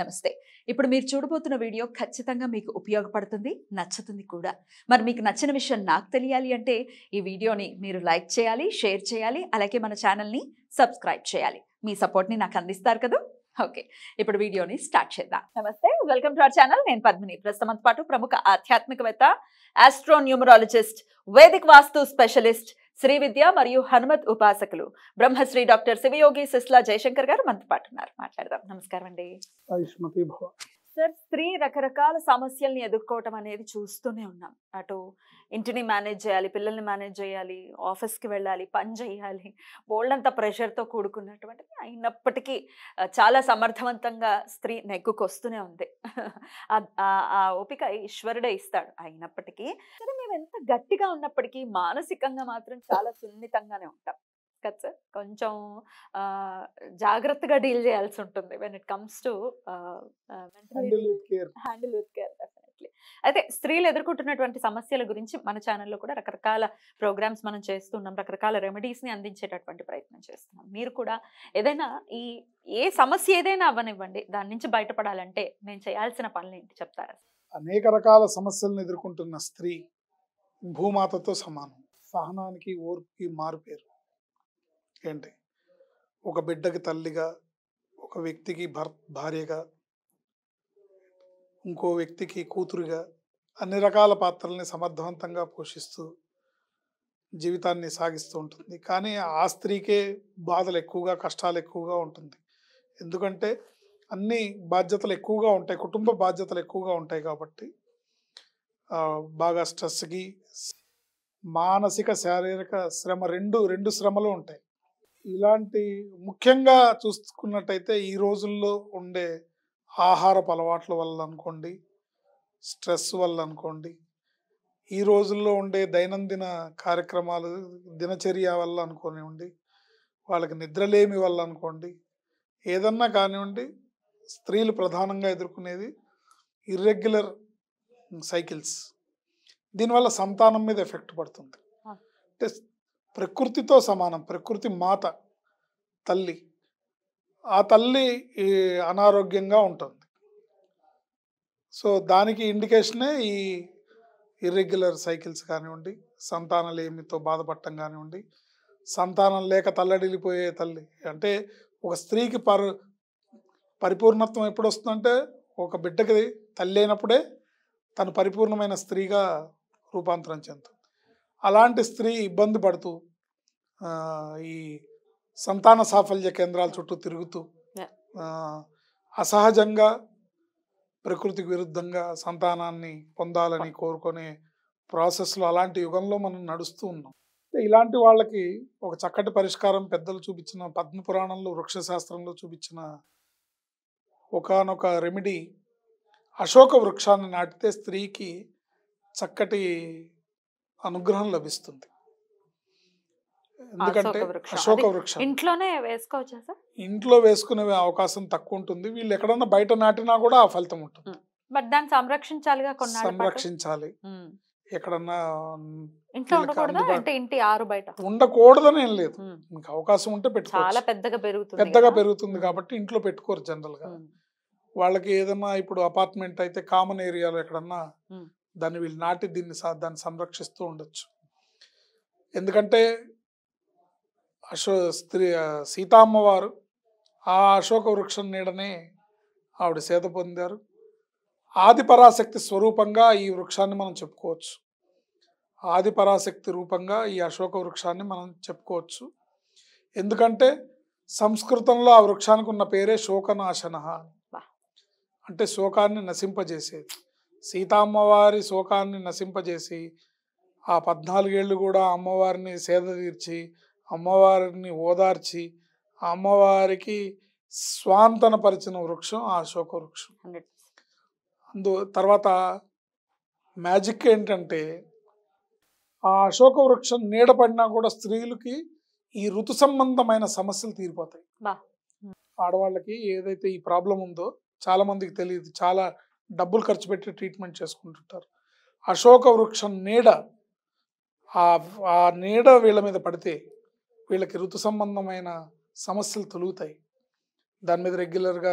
నమస్తే ఇప్పుడు మీరు చూడబోతున్న వీడియో ఖచ్చితంగా మీకు ఉపయోగపడుతుంది నచ్చుతుంది కూడా మరి మీకు నచ్చిన విషయం నాకు తెలియాలి అంటే ఈ వీడియోని మీరు లైక్ చేయాలి షేర్ చేయాలి అలాగే మన ఛానల్ని సబ్స్క్రైబ్ చేయాలి మీ సపోర్ట్ని నాకు అందిస్తారు కదా ఓకే ఇప్పుడు వీడియోని స్టార్ట్ చేద్దాం నమస్తే వెల్కమ్ టు అవర్ ఛానల్ నేను పద్మిని ప్రస్తుతం పాటు ప్రముఖ ఆధ్యాత్మికవేత్త ఆస్ట్రోన్యూమరాలజిస్ట్ వేదిక్ వాస్తు స్పెషలిస్ట్ శ్రీ విద్య మరియు హనుమత్ ఉపాసకులు బ్రహ్మశ్రీ డాక్టర్ శివయోగి సిస్లా జయశంకర్ గారు మనతో పాటు ఉన్నారు మాట్లాడదాం నమస్కారం అండి సార్ స్త్రీ రకరకాల సమస్యల్ని ఎదుర్కోవటం అనేది చూస్తూనే ఉన్నాం అటు ఇంటిని మేనేజ్ చేయాలి పిల్లల్ని మేనేజ్ చేయాలి ఆఫీస్కి వెళ్ళాలి పని చేయాలి బోల్డంత ప్రెషర్తో కూడుకున్నటువంటిది అయినప్పటికీ చాలా సమర్థవంతంగా స్త్రీ నెగ్గుకొస్తూనే ఉంది ఆ ఓపిక ఈశ్వరుడే ఇస్తాడు అయినప్పటికీ ఎంత గట్టిగా ఉన్నప్పటికీ మానసికంగా మాత్రం చాలా సున్నితంగానే ఉంటాం కదా సార్ కొంచెం జాగ్రత్తగా డీల్ చేయాల్సి ఉంటుంది when it comes to handle with care definitely అయితే స్త్రీలు ఎదుర్కొంటున్నటువంటి సమస్యల గురించి మన ఛానల్లో కూడా రకరకాల ప్రోగ్రామ్స్ మనం చేస్తున్నాం రకరకాల రెమెడీస్ని అందించేటటువంటి ప్రయత్నం చేస్తున్నాం మీరు కూడా ఏదైనా ఈ ఏ సమస్య ఏదైనా అవ్వనివ్వండి దాని నుంచి బయటపడాలంటే నేను చేయాల్సిన పనులు ఏంటి చెప్తారా అనేక రకాల సమస్యలను ఎదుర్కొంటున్న స్త్రీ భూమాతతో సమానం సహనానికి ఓర్పుకి మారుపేరు ఏంటి ఒక బిడ్డకి తల్లిగా ఒక వ్యక్తికి భర్ భార్యగా ఇంకో వ్యక్తికి కూతురుగా అన్ని రకాల పాత్రల్ని సమర్థవంతంగా పోషిస్తూ జీవితాన్ని సాగిస్తూ ఉంటుంది కానీ ఆ స్త్రీకే బాధలు ఎక్కువగా కష్టాలు ఎక్కువగా ఉంటుంది ఎందుకంటే అన్ని బాధ్యతలు ఎక్కువగా ఉంటాయి కుటుంబ బాధ్యతలు ఎక్కువగా ఉంటాయి కాబట్టి బాగా స్ట్రెస్కి మానసిక శారీరక శ్రమ రెండు రెండు శ్రమలు ఉంటాయి ఇలాంటి ముఖ్యంగా చూసుకున్నట్టయితే ఈ రోజుల్లో ఉండే ఆహారపు అలవాట్ల వల్ల అనుకోండి స్ట్రెస్ వల్ల అనుకోండి ఈ రోజుల్లో ఉండే దైనందిన కార్యక్రమాలు దినచర్య వల్ల అనుకోనివ్వండి వాళ్ళకి నిద్రలేమి వల్ల అనుకోండి ఏదన్నా కానివ్వండి స్త్రీలు ప్రధానంగా ఎదుర్కొనేది ఇర్రెగ్యులర్ సైకిల్స్ దీనివల్ల సంతానం మీద ఎఫెక్ట్ పడుతుంది అంటే ప్రకృతితో సమానం ప్రకృతి మాత తల్లి ఆ తల్లి అనారోగ్యంగా ఉంటుంది సో దానికి ఇండికేషనే ఈ ఇర్రెగ్యులర్ సైకిల్స్ కానివ్వండి సంతానలేమితో బాధపడటం కానివ్వండి సంతానం లేక తల్లడిల్లిపోయే తల్లి అంటే ఒక స్త్రీకి పరి పరిపూర్ణత్వం ఎప్పుడు వస్తుందంటే ఒక బిడ్డకి తల్లి అయినప్పుడే తను పరిపూర్ణమైన స్త్రీగా రూపాంతరం చెందుతుంది అలాంటి స్త్రీ ఇబ్బంది పడుతూ ఈ సంతాన సాఫల్య కేంద్రాల చుట్టూ తిరుగుతూ అసహజంగా ప్రకృతికి విరుద్ధంగా సంతానాన్ని పొందాలని కోరుకునే ప్రాసెస్లో అలాంటి యుగంలో మనం నడుస్తూ ఉన్నాం ఇలాంటి వాళ్ళకి ఒక చక్కటి పరిష్కారం పెద్దలు చూపించిన పద్మ పురాణంలో వృక్షశాస్త్రంలో చూపించిన ఒకనొక రెమెడీ అశోక వృక్షాన్ని నాటితే స్త్రీకి చక్కటి అనుగ్రహం లభిస్తుంది ఎందుకంటే అశోక వృక్షం ఇంట్లోనే వేసుకోవచ్చా ఇంట్లో వేసుకునే అవకాశం తక్కువ ఉంటుంది వీళ్ళు ఎక్కడన్నా బయట నాటినా కూడా ఆ ఫలితం ఉంటుంది బట్ సంరక్షించాలి ఎక్కడన్నా ఉండకూడదు ఇంటి ఉండకూడదని ఏం లేదు అవకాశం ఉంటే పెట్టుకో చాలా పెద్దగా పెద్దగా పెరుగుతుంది కాబట్టి ఇంట్లో పెట్టుకోరు జనరల్ గా వాళ్ళకి ఏదన్నా ఇప్పుడు అపార్ట్మెంట్ అయితే కామన్ ఏరియాలో ఎక్కడన్నా దాన్ని వీళ్ళు నాటి దీన్ని దాన్ని సంరక్షిస్తూ ఉండొచ్చు ఎందుకంటే అశో స్త్రీ సీతామ్మవారు ఆ అశోక వృక్షం నీడనే ఆవిడ సేత పొందారు ఆదిపరాశక్తి స్వరూపంగా ఈ వృక్షాన్ని మనం చెప్పుకోవచ్చు ఆదిపరాశక్తి రూపంగా ఈ అశోక వృక్షాన్ని మనం చెప్పుకోవచ్చు ఎందుకంటే సంస్కృతంలో ఆ వృక్షానికి ఉన్న పేరే శోకనాశన అని అంటే శోకాన్ని నశింపజేసేది సీతామ్మవారి శోకాన్ని నశింపజేసి ఆ పద్నాలుగేళ్ళు కూడా అమ్మవారిని సేద తీర్చి అమ్మవారిని ఓదార్చి ఆ అమ్మవారికి స్వాంతనపరిచిన వృక్షం ఆ అశోక వృక్షం అందు తర్వాత మ్యాజిక్ ఏంటంటే ఆ అశోక వృక్షం నీడ పడినా కూడా స్త్రీలకి ఈ ఋతు సంబంధమైన సమస్యలు తీరిపోతాయి ఆడవాళ్ళకి ఏదైతే ఈ ప్రాబ్లం ఉందో చాలామందికి తెలియదు చాలా డబ్బులు ఖర్చు పెట్టి ట్రీట్మెంట్ చేసుకుంటుంటారు అశోక వృక్షం నీడ ఆ నీడ వీళ్ళ మీద పడితే వీళ్ళకి ఋతు సంబంధమైన సమస్యలు తొలుగుతాయి దాని మీద రెగ్యులర్గా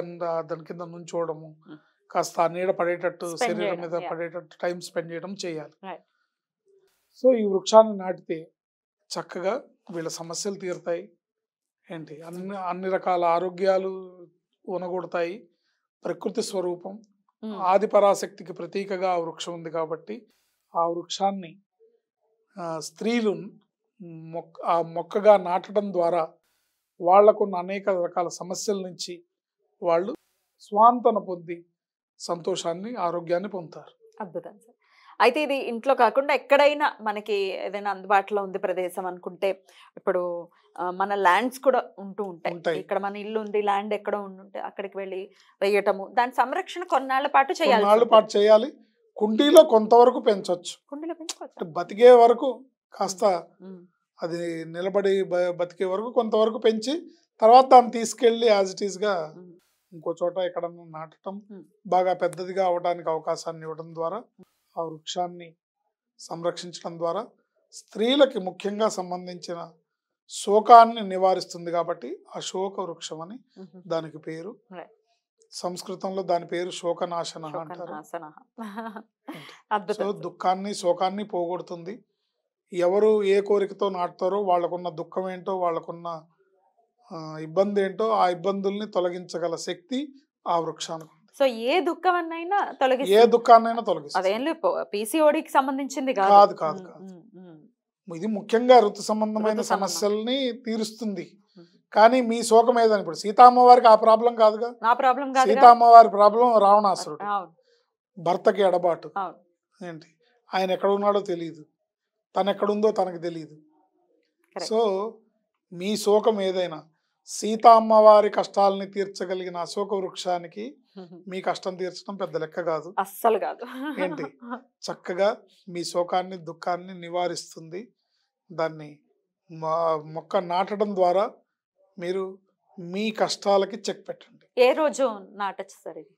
దాని కింద నుంచోవడము కాస్త ఆ నీడ పడేటట్టు శరీరం మీద పడేటట్టు టైం స్పెండ్ చేయడం చేయాలి సో ఈ వృక్షాన్ని నాటితే చక్కగా వీళ్ళ సమస్యలు తీరుతాయి ఏంటి అన్ని అన్ని రకాల ఆరోగ్యాలు ఉనగొడతాయి ప్రకృతి స్వరూపం ఆది పరాశక్తికి ప్రతీకగా ఆ వృక్షం ఉంది కాబట్టి ఆ వృక్షాన్ని స్త్రీలు మొక్క ఆ మొక్కగా నాటడం ద్వారా వాళ్లకున్న అనేక రకాల సమస్యల నుంచి వాళ్ళు స్వాంతన పొంది సంతోషాన్ని ఆరోగ్యాన్ని పొందుతారు అద్భుతం సార్ అయితే ఇది ఇంట్లో కాకుండా ఎక్కడైనా మనకి ఏదైనా అందుబాటులో ఉంది ప్రదేశం అనుకుంటే ఇప్పుడు మన ల్యాండ్స్ కూడా ఉంటూ ఉంటాయి ఇక్కడ మన ఇల్లు ఉంది ల్యాండ్ ఎక్కడ ఉంటే అక్కడికి వెళ్ళి వేయటము దాని సంరక్షణ కొన్నాళ్ల పాటు చేయాలి పాటు చేయాలి కుండీలో కొంతవరకు పెంచవచ్చు కుండీలో బతికే వరకు కాస్త అది నిలబడి బతికే వరకు కొంతవరకు పెంచి తర్వాత దాన్ని తీసుకెళ్ళి యాజ్ ఇట్ ఈస్గా ఇంకో చోట ఎక్కడన్నా నాటటం బాగా పెద్దదిగా అవడానికి అవకాశాన్ని ఇవ్వడం ద్వారా ఆ వృక్షాన్ని సంరక్షించడం ద్వారా స్త్రీలకి ముఖ్యంగా సంబంధించిన శోకాన్ని నివారిస్తుంది కాబట్టి ఆ శోక వృక్షం అని దానికి పేరు సంస్కృతంలో దాని పేరు శోకనాశన అంటారు సో దుఃఖాన్ని శోకాన్ని పోగొడుతుంది ఎవరు ఏ కోరికతో నాటుతారో వాళ్ళకున్న దుఃఖం ఏంటో వాళ్ళకున్న ఇబ్బంది ఏంటో ఆ ఇబ్బందుల్ని తొలగించగల శక్తి ఆ వృక్షానికి సో ఏ దుఃఖమన్నైనా తొలగి ఏ దుఃఖాన్నైనా తొలగిస్తుంది అదేం పీసీఓడికి సంబంధించింది కాదు కాదు కాదు ఇది ముఖ్యంగా ఋతు సంబంధమైన సమస్యల్ని తీరుస్తుంది కానీ మీ శోకం ఏదని ఇప్పుడు సీతామ్మవారికి ఆ ప్రాబ్లం కాదుగా నా ప్రాబ్లం సీతామ్మవారి ప్రాబ్లం రావణాసురుడు భర్తకి ఎడబాటు ఏంటి ఆయన ఎక్కడ ఉన్నాడో తెలియదు తను ఎక్కడుందో తనకు తెలియదు సో మీ శోకం ఏదైనా సీతామ్మవారి కష్టాలని తీర్చగలిగిన అశోక వృక్షానికి మీ కష్టం తీర్చడం పెద్ద లెక్క కాదు అస్సలు కాదు ఏంటి చక్కగా మీ శోకాన్ని దుఃఖాన్ని నివారిస్తుంది దాన్ని మొక్క నాటడం ద్వారా మీరు మీ కష్టాలకి చెక్ పెట్టండి ఏ రోజు నాటచ్చు సార్ ఇది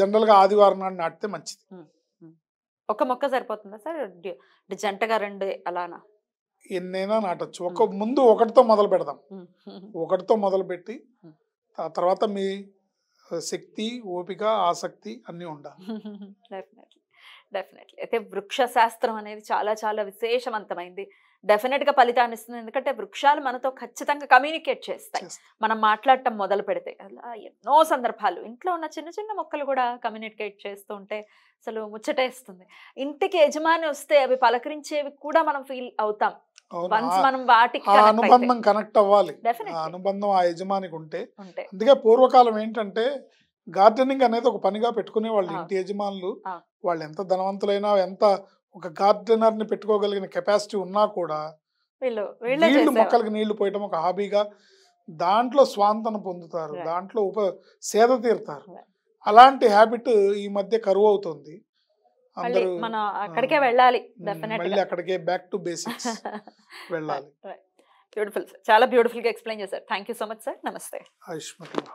జనరల్ గా ఆదివారం నాడు నాటితే మంచిది ఒక మొక్క సరిపోతుందా సార్ జంటగా రెండు అలానా ఎన్నైనా నాటచ్చు ఒక ముందు ఒకటితో మొదలు పెడదాం ఒకటితో మొదలు పెట్టి తర్వాత మీ శక్తి ఓపిక ఆసక్తి అన్నీ ఉండాలి డెఫినెట్లీ డెఫినెట్లీ అయితే వృక్ష శాస్త్రం అనేది చాలా చాలా విశేషవంతమైంది డెఫినెట్గా ఫలితాన్ని ఇస్తుంది ఎందుకంటే వృక్షాలు మనతో ఖచ్చితంగా కమ్యూనికేట్ చేస్తాయి మనం మాట్లాడటం మొదలు పెడితే అలా ఎన్నో సందర్భాలు ఇంట్లో ఉన్న చిన్న చిన్న మొక్కలు కూడా కమ్యూనికేట్ చేస్తూ ఉంటే అసలు ముచ్చటేస్తుంది ఇంటికి యజమాని వస్తే అవి పలకరించేవి కూడా మనం ఫీల్ అవుతాం అనుబంధం కనెక్ట్ అవ్వాలి అనుబంధం ఆ యజమానికి ఉంటే అందుకే పూర్వకాలం ఏంటంటే గార్డెనింగ్ అనేది ఒక పనిగా పెట్టుకునే వాళ్ళు ఇంటి యజమానులు వాళ్ళు ఎంత ధనవంతులైనా ఎంత ఒక గార్డెనర్ ని పెట్టుకోగలిగిన కెపాసిటీ ఉన్నా కూడా నీళ్లు మొక్కలకి నీళ్లు పోయటం ఒక హాబీగా దాంట్లో స్వాంతన పొందుతారు దాంట్లో ఉప సేద తీరుతారు అలాంటి హ్యాబిట్ ఈ మధ్య కరువు అవుతుంది అందరూ అక్కడికే వెళ్ళాలి అక్కడికే బ్యాక్ వెళ్ళాలి చాలా బ్యూటిఫుల్ గా ఎక్స్ప్లెయిన్ చేశారు thank you so much sir నమస్తే ఆయుష్మతి